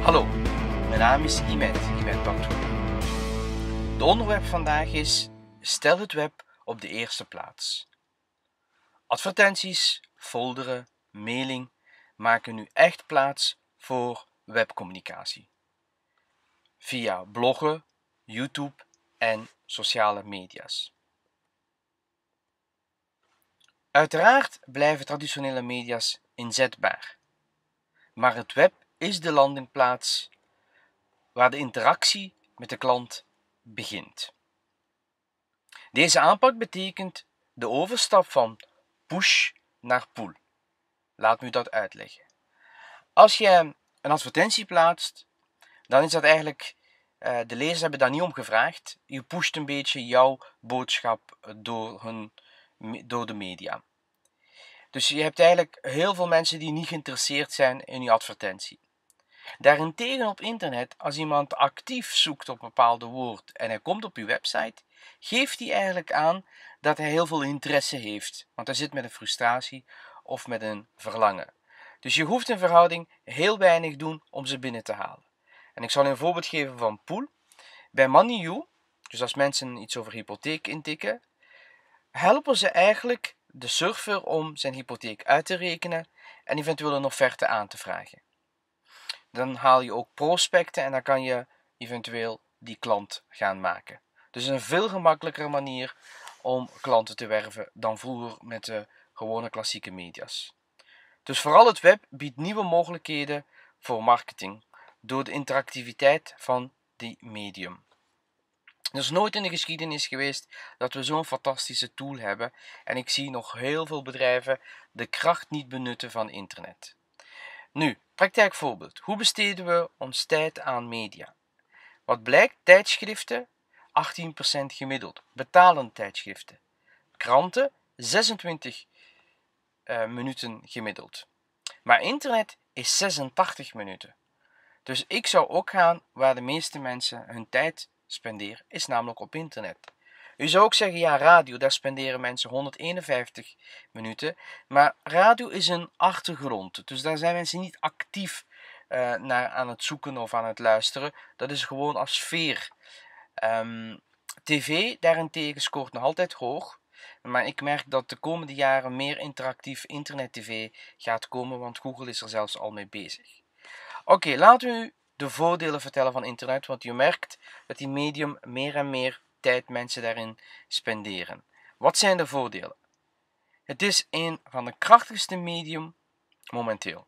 Hallo, mijn naam is Imet, Imet Bantoe. De onderwerp vandaag is Stel het web op de eerste plaats. Advertenties, folderen, mailing maken nu echt plaats voor webcommunicatie. Via bloggen, YouTube en sociale media's. Uiteraard blijven traditionele media's inzetbaar, maar het web is de landingplaats waar de interactie met de klant begint. Deze aanpak betekent de overstap van push naar pull. Laat me dat uitleggen. Als je een advertentie plaatst, dan is dat eigenlijk, eh, de lezers hebben daar niet om gevraagd. Je pusht een beetje jouw boodschap door, hun, door de media. Dus je hebt eigenlijk heel veel mensen die niet geïnteresseerd zijn in je advertentie. Daarentegen op internet, als iemand actief zoekt op een bepaalde woord en hij komt op uw website, geeft hij eigenlijk aan dat hij heel veel interesse heeft. Want hij zit met een frustratie of met een verlangen. Dus je hoeft in verhouding heel weinig doen om ze binnen te halen. En ik zal een voorbeeld geven van Pool. Bij MoneyU, dus als mensen iets over hypotheek intikken, helpen ze eigenlijk de surfer om zijn hypotheek uit te rekenen en eventueel een offerte aan te vragen dan haal je ook prospecten en dan kan je eventueel die klant gaan maken. Dus een veel gemakkelijkere manier om klanten te werven dan vroeger met de gewone klassieke media's. Dus vooral het web biedt nieuwe mogelijkheden voor marketing door de interactiviteit van die medium. Er is nooit in de geschiedenis geweest dat we zo'n fantastische tool hebben en ik zie nog heel veel bedrijven de kracht niet benutten van internet. Nu, praktijkvoorbeeld. Hoe besteden we ons tijd aan media? Wat blijkt? Tijdschriften 18% gemiddeld. Betalende tijdschriften. Kranten 26 eh, minuten gemiddeld. Maar internet is 86 minuten. Dus ik zou ook gaan waar de meeste mensen hun tijd spenderen, is namelijk op internet. U zou ook zeggen, ja, radio, daar spenderen mensen 151 minuten. Maar radio is een achtergrond. Dus daar zijn mensen niet actief eh, naar aan het zoeken of aan het luisteren. Dat is gewoon als sfeer. Ehm, TV daarentegen scoort nog altijd hoog. Maar ik merk dat de komende jaren meer interactief internet-tv gaat komen, want Google is er zelfs al mee bezig. Oké, laten we u de voordelen vertellen van internet, want je merkt dat die medium meer en meer tijd mensen daarin spenderen. Wat zijn de voordelen? Het is een van de krachtigste medium momenteel.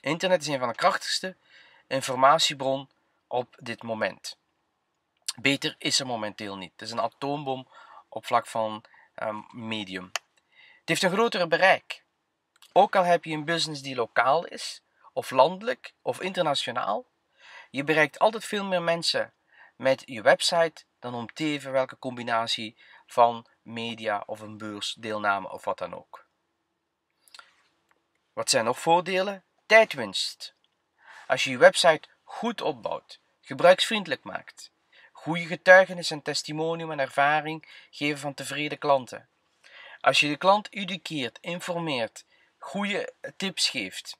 Internet is een van de krachtigste informatiebron op dit moment. Beter is er momenteel niet. Het is een atoombom op vlak van ehm, medium. Het heeft een grotere bereik. Ook al heb je een business die lokaal is, of landelijk, of internationaal, je bereikt altijd veel meer mensen met je website, dan om teven welke combinatie van media of een beursdeelname of wat dan ook. Wat zijn nog voordelen? Tijdwinst. Als je je website goed opbouwt, gebruiksvriendelijk maakt, goede getuigenis en testimonium en ervaring geven van tevreden klanten. Als je de klant educeert, informeert, goede tips geeft,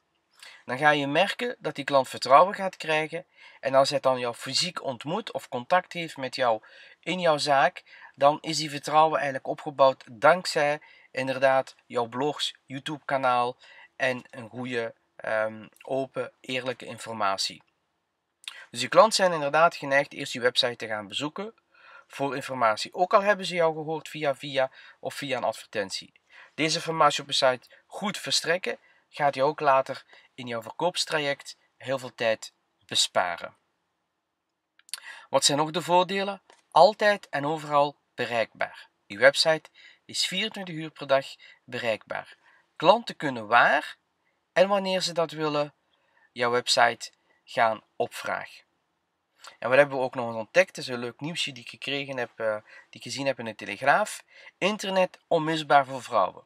dan ga je merken dat die klant vertrouwen gaat krijgen. En als hij dan jou fysiek ontmoet of contact heeft met jou in jouw zaak, dan is die vertrouwen eigenlijk opgebouwd dankzij inderdaad jouw blogs, YouTube-kanaal en een goede, ehm, open, eerlijke informatie. Dus je klanten zijn inderdaad geneigd eerst je website te gaan bezoeken voor informatie. Ook al hebben ze jou gehoord via via of via een advertentie. Deze informatie op een site goed verstrekken gaat je ook later in jouw verkoopstraject heel veel tijd besparen. Wat zijn nog de voordelen? Altijd en overal bereikbaar. Je website is 24 uur per dag bereikbaar. Klanten kunnen waar en wanneer ze dat willen jouw website gaan opvragen. En wat hebben we ook nog ontdekt? Dat is een leuk nieuwsje die ik, gekregen heb, eh, die ik gezien heb in de Telegraaf. Internet onmisbaar voor vrouwen.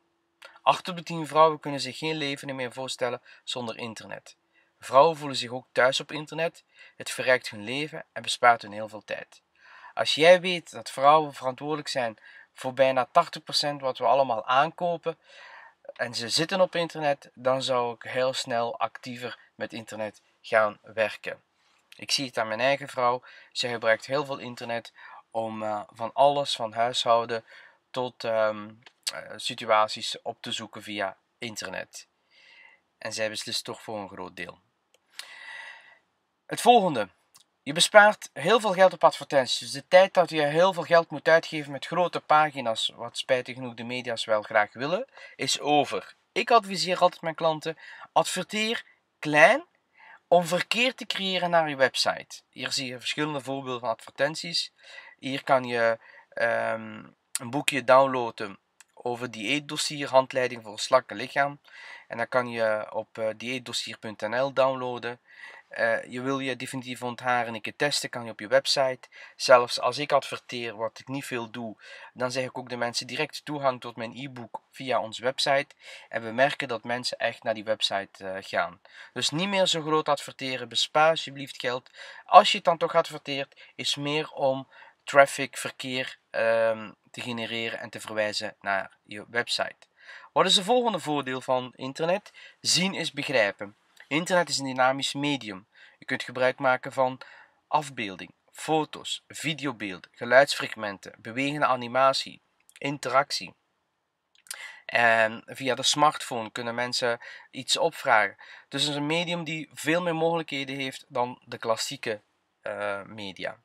8 op de 10 vrouwen kunnen zich geen leven meer voorstellen zonder internet. Vrouwen voelen zich ook thuis op internet. Het verrijkt hun leven en bespaart hun heel veel tijd. Als jij weet dat vrouwen verantwoordelijk zijn voor bijna 80% wat we allemaal aankopen en ze zitten op internet, dan zou ik heel snel actiever met internet gaan werken. Ik zie het aan mijn eigen vrouw. Zij gebruikt heel veel internet om eh, van alles, van huishouden tot ehm, eh, situaties op te zoeken via internet. En zij beslist toch voor een groot deel. Het volgende. Je bespaart heel veel geld op advertenties. Dus de tijd dat je heel veel geld moet uitgeven met grote pagina's, wat spijtig genoeg de media's wel graag willen, is over. Ik adviseer altijd mijn klanten: adverteer klein om verkeer te creëren naar je website. Hier zie je verschillende voorbeelden van advertenties. Hier kan je ehm, een boekje downloaden over dieetdossier handleiding voor slanke lichaam. En dat kan je op eh, dieetdossier.nl downloaden. Eh, je wil je definitief ontharen en ik het testen, kan je op je website. Zelfs als ik adverteer, wat ik niet veel doe, dan zeg ik ook de mensen direct toegang tot mijn e-book via onze website. En we merken dat mensen echt naar die website eh, gaan. Dus niet meer zo groot adverteren, bespaar alsjeblieft geld. Als je het dan toch adverteert, is meer om traffic, verkeer ehm, te genereren en te verwijzen naar je website. Wat is het volgende voordeel van internet? Zien is begrijpen. Internet is een dynamisch medium. Je kunt gebruik maken van afbeelding, foto's, videobeelden, geluidsfragmenten, bewegende animatie, interactie. En via de smartphone kunnen mensen iets opvragen. Dus het is een medium die veel meer mogelijkheden heeft dan de klassieke eh, media.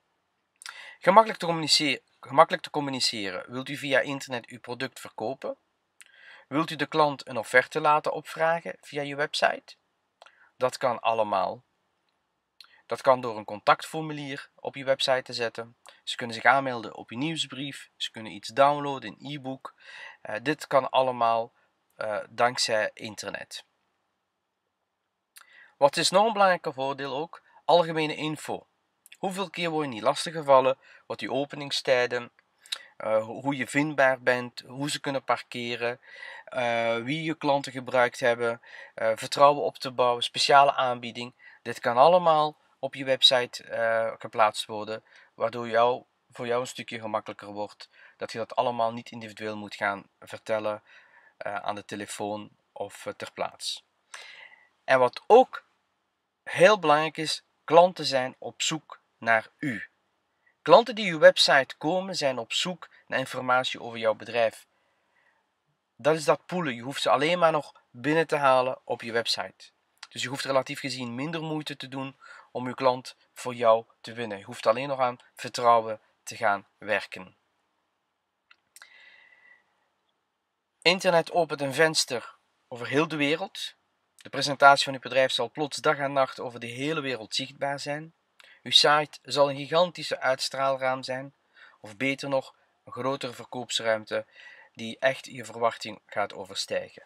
Gemakkelijk te, communiceren, gemakkelijk te communiceren. Wilt u via internet uw product verkopen? Wilt u de klant een offerte laten opvragen via je website? Dat kan allemaal. Dat kan door een contactformulier op je website te zetten. Ze kunnen zich aanmelden op je nieuwsbrief. Ze kunnen iets downloaden, een e-book. Eh, dit kan allemaal eh, dankzij internet. Wat is nog een belangrijker voordeel ook? Algemene info. Hoeveel keer word je niet gevallen, Wat die openingstijden, eh, hoe je vindbaar bent, hoe ze kunnen parkeren, eh, wie je klanten gebruikt hebben, eh, vertrouwen op te bouwen, speciale aanbieding. Dit kan allemaal op je website geplaatst worden, waardoor jou, voor jou een stukje gemakkelijker wordt. Dat je dat allemaal niet individueel moet gaan vertellen aan de telefoon of ter plaatse. En wat ook heel belangrijk is, klanten zijn op zoek naar u. Klanten die uw website komen zijn op zoek naar informatie over jouw bedrijf. Dat is dat poelen. Je hoeft ze alleen maar nog binnen te halen op je website. Dus je hoeft relatief gezien minder moeite te doen om uw klant voor jou te winnen. Je hoeft alleen nog aan vertrouwen te gaan werken. Internet opent een venster over heel de wereld. De presentatie van uw bedrijf zal plots dag en nacht over de hele wereld zichtbaar zijn. Uw site zal een gigantische uitstraalraam zijn, of beter nog, een grotere verkoopsruimte die echt je verwachting gaat overstijgen.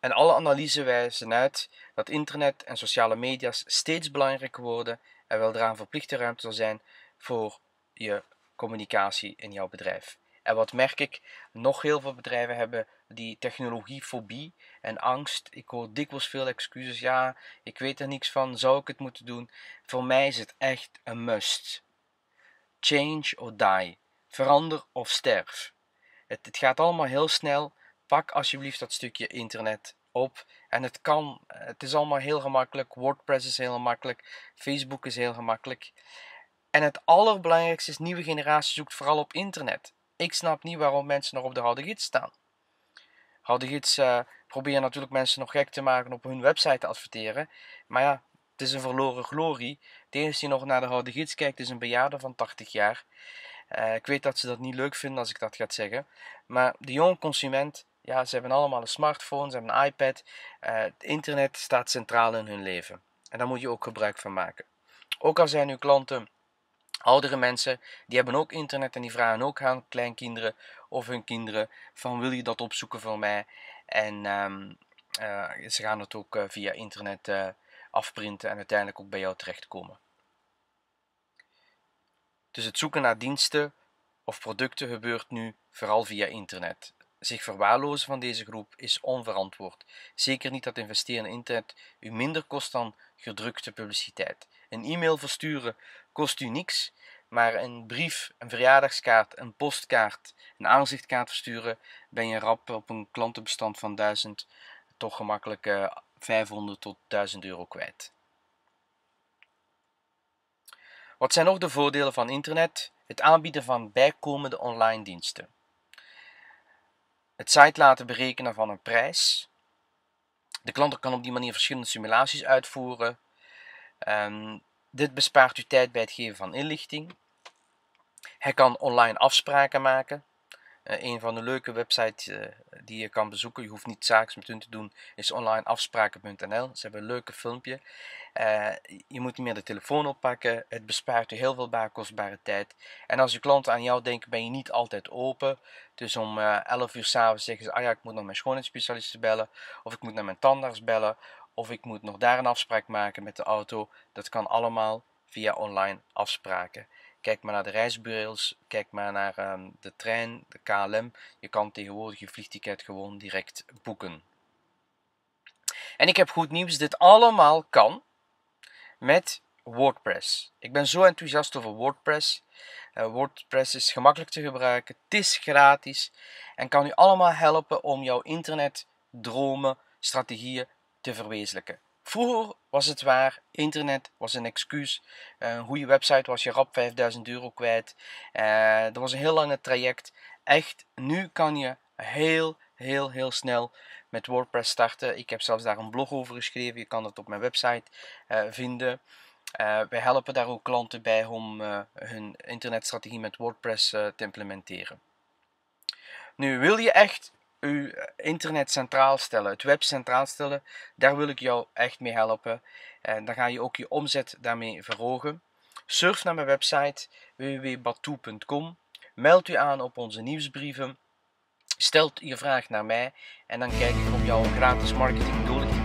En alle analyses wijzen uit dat internet en sociale media's steeds belangrijker worden en weldra een verplichte ruimte zal zijn voor je communicatie in jouw bedrijf. En wat merk ik? Nog heel veel bedrijven hebben die technologiefobie en angst. Ik hoor dikwijls veel excuses. Ja, ik weet er niks van. Zou ik het moeten doen? Voor mij is het echt een must. Change or die. Verander of sterf. Het, het gaat allemaal heel snel. Pak alsjeblieft dat stukje internet op. En het kan. Het is allemaal heel gemakkelijk. WordPress is heel gemakkelijk. Facebook is heel gemakkelijk. En het allerbelangrijkste is, nieuwe generatie zoekt vooral op internet. Ik snap niet waarom mensen nog op de harde gids staan. Harde gids uh, proberen natuurlijk mensen nog gek te maken op hun website te adverteren. Maar ja, het is een verloren glorie. De enige die nog naar de harde gids kijkt is een bejaarde van 80 jaar. Eh, ik weet dat ze dat niet leuk vinden als ik dat ga zeggen. Maar de jonge consument, ja, ze hebben allemaal een smartphone, ze hebben een iPad. Eh, het internet staat centraal in hun leven. En daar moet je ook gebruik van maken. Ook al zijn uw klanten Oudere mensen, die hebben ook internet en die vragen ook aan kleinkinderen of hun kinderen van wil je dat opzoeken voor mij? En ehm, eh, ze gaan het ook eh, via internet eh, afprinten en uiteindelijk ook bij jou terechtkomen. Dus het zoeken naar diensten of producten gebeurt nu vooral via internet. Zich verwaarlozen van deze groep is onverantwoord. Zeker niet dat investeren in internet u minder kost dan gedrukte publiciteit. Een e-mail versturen kost u niks, maar een brief, een verjaardagskaart, een postkaart, een aanzichtkaart versturen ben je rap op een klantenbestand van 1000 toch gemakkelijk 500 eh, tot 1000 euro kwijt. Wat zijn nog de voordelen van internet? Het aanbieden van bijkomende online diensten. Het site laten berekenen van een prijs. De klant kan op die manier verschillende simulaties uitvoeren, Ehm, dit bespaart u tijd bij het geven van inlichting. Hij kan online afspraken maken. Uh, een van de leuke websites eh, die je kan bezoeken, je hoeft niet zaaks met hun te doen, is onlineafspraken.nl. Ze hebben een leuke filmpje. Eh, je moet niet meer de telefoon oppakken. Het bespaart u heel veel kostbare tijd. En als je klanten aan jou denken, ben je niet altijd open. Dus om 11 uur avonds zeggen ze, ah ja, ik moet naar mijn schoonheidsspecialist bellen. Of ik moet naar mijn tandarts bellen. Of ik moet nog daar een afspraak maken met de auto. Dat kan allemaal via online afspraken. Kijk maar naar de reisbureaus, kijk maar naar ehm, de trein, de KLM. Je kan tegenwoordig je vliegticket gewoon direct boeken. En ik heb goed nieuws, dit allemaal kan met WordPress. Ik ben zo enthousiast over WordPress. Eh, WordPress is gemakkelijk te gebruiken, het is gratis en kan u allemaal helpen om jouw internetdromen, strategieën te verwezenlijken. Vroeger was het waar, internet was een excuus. Eh, een goede website was je rap 5000 euro kwijt. Eh, dat was een heel lange traject. Echt, nu kan je heel, heel, heel snel met WordPress starten. Ik heb zelfs daar een blog over geschreven. Je kan dat op mijn website eh, vinden. wij helpen daar ook klanten bij om hun internetstrategie met WordPress te implementeren. Nu, wil je echt uw internet centraal stellen, het web centraal stellen, daar wil ik jou echt mee helpen. En dan ga je ook je omzet daarmee verhogen. Surf naar mijn website www.batoe.com. Meld u aan op onze nieuwsbrieven. Stelt je vraag naar mij en dan kijk ik op jouw gratis marketing doelen.